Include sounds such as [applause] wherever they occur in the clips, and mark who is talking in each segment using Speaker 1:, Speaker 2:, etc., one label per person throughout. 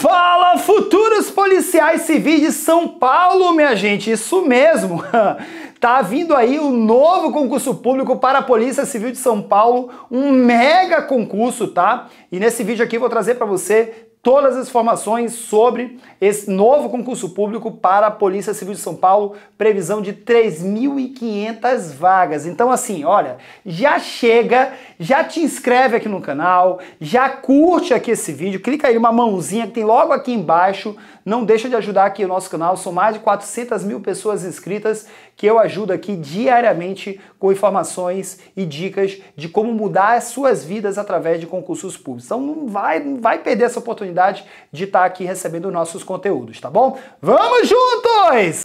Speaker 1: Fala, futuros policiais civis de São Paulo, minha gente, isso mesmo. [laughs] Tá vindo aí o um novo concurso público para a Polícia Civil de São Paulo, um mega concurso, tá? E nesse vídeo aqui vou trazer para você todas as informações sobre esse novo concurso público para a Polícia Civil de São Paulo, previsão de 3.500 vagas. Então assim, olha, já chega, já te inscreve aqui no canal, já curte aqui esse vídeo, clica aí uma mãozinha que tem logo aqui embaixo, não deixa de ajudar aqui o nosso canal, são mais de 400 mil pessoas inscritas que eu ajudo aqui diariamente com informações e dicas de como mudar as suas vidas através de concursos públicos. Então não vai, não vai perder essa oportunidade oportunidade de estar aqui recebendo nossos conteúdos, tá bom? Vamos juntos!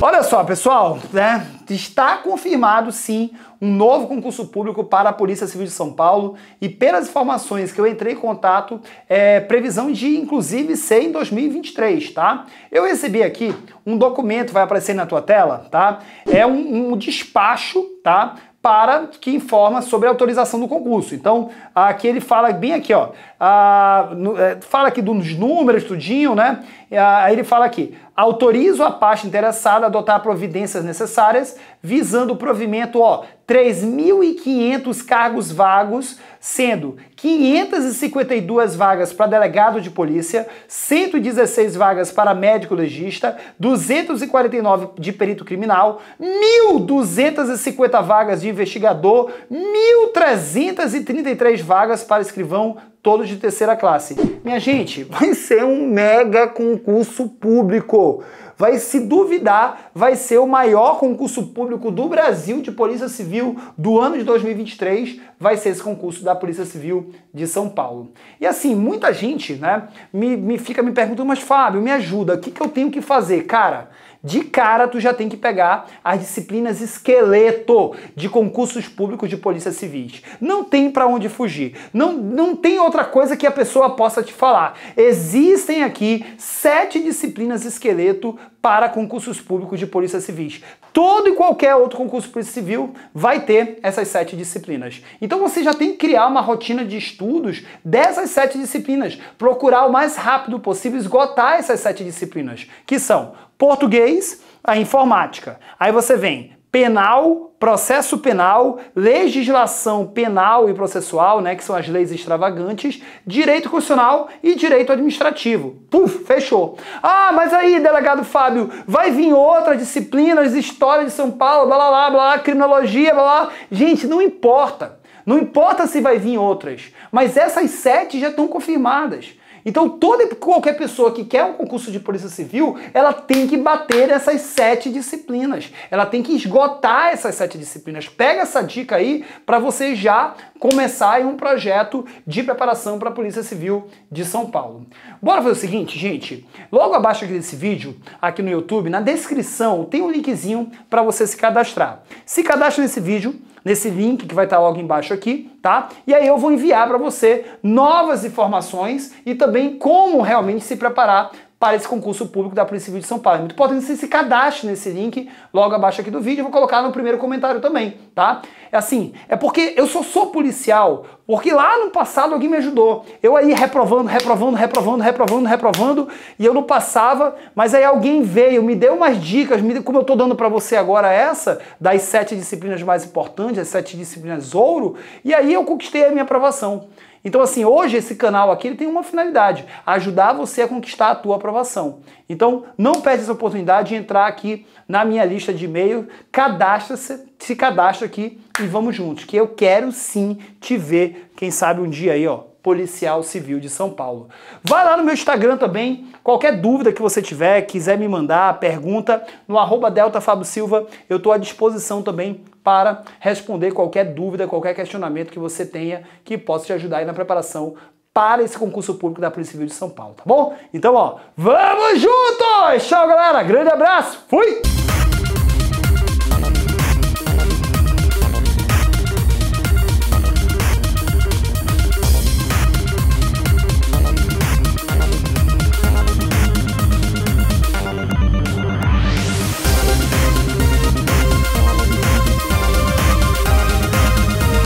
Speaker 1: Olha só, pessoal, né? Está confirmado sim um novo concurso público para a Polícia Civil de São Paulo e pelas informações que eu entrei em contato, é previsão de inclusive ser em 2023, tá? Eu recebi aqui um documento, vai aparecer na tua tela, tá? É um, um despacho, tá? para que informa sobre a autorização do concurso. Então, aqui ele fala bem aqui, ó, a, ah, no, é, fala aqui dos números, tudinho, né? Ah, aí ele fala aqui, autorizo a parte interessada a adotar providências necessárias visando o provimento, ó, 3.500 cargos vagos, sendo 552 vagas para delegado de polícia, 116 vagas para médico legista, 249 de perito criminal, 1.250 vagas de de investigador, 1.333 vagas para escrivão, todos de terceira classe. Minha gente, vai ser um mega concurso público. Vai se duvidar, vai ser o maior concurso público do Brasil de Polícia Civil do ano de 2023, vai ser esse concurso da Polícia Civil de São Paulo. E assim, muita gente, né, me, me fica me perguntando, mas Fábio, me ajuda, o que, que eu tenho que fazer? Cara, de cara, tu já tem que pegar as disciplinas esqueleto de concursos públicos de polícia civis. Não tem para onde fugir. Não, não tem outra coisa que a pessoa possa te falar. Existem aqui sete disciplinas esqueleto para concursos públicos de polícia civis. Todo e qualquer outro concurso de polícia civil vai ter essas sete disciplinas. Então você já tem que criar uma rotina de estudos dessas sete disciplinas. Procurar o mais rápido possível esgotar essas sete disciplinas, que são português a informática. Aí você vem penal, processo penal, legislação penal e processual, né, que são as leis extravagantes, direito constitucional e direito administrativo. Puf, fechou. Ah, mas aí, delegado Fábio, vai vir outras disciplinas, história de São Paulo, blá blá blá, blá criminologia, blá blá. Gente, não importa. Não importa se vai vir outras, mas essas sete já estão confirmadas. Então, toda qualquer pessoa que quer um concurso de Polícia Civil, ela tem que bater essas sete disciplinas. Ela tem que esgotar essas sete disciplinas. Pega essa dica aí para você já começar em um projeto de preparação para a Polícia Civil de São Paulo. Bora fazer o seguinte, gente. Logo abaixo aqui desse vídeo, aqui no YouTube, na descrição, tem um linkzinho para você se cadastrar. Se cadastra nesse vídeo, nesse link que vai estar logo embaixo aqui, tá? E aí eu vou enviar para você novas informações e também como realmente se preparar para esse concurso público da Polícia Civil de São Paulo. É muito importante que você se cadastre nesse link logo abaixo aqui do vídeo. Eu vou colocar no primeiro comentário também, tá? É assim, é porque eu só sou policial, porque lá no passado alguém me ajudou. Eu aí reprovando, reprovando, reprovando, reprovando, reprovando, e eu não passava, mas aí alguém veio, me deu umas dicas, me, como eu tô dando para você agora essa, das sete disciplinas mais importantes, as sete disciplinas ouro, e aí eu conquistei a minha aprovação. Então, assim, hoje esse canal aqui ele tem uma finalidade: ajudar você a conquistar a tua aprovação. Então, não perde essa oportunidade de entrar aqui na minha lista de e-mail, cadastra-se, se cadastra aqui e vamos juntos, que eu quero sim te ver, quem sabe um dia aí, ó, policial civil de São Paulo. Vai lá no meu Instagram também, qualquer dúvida que você tiver, quiser me mandar, pergunta, no arroba Delta Fábio Silva, eu estou à disposição também para responder qualquer dúvida, qualquer questionamento que você tenha que possa te ajudar aí na preparação para esse concurso público da Polícia Civil de São Paulo, tá bom? Então, ó, vamos juntos! Tchau, galera! Grande abraço! Fui!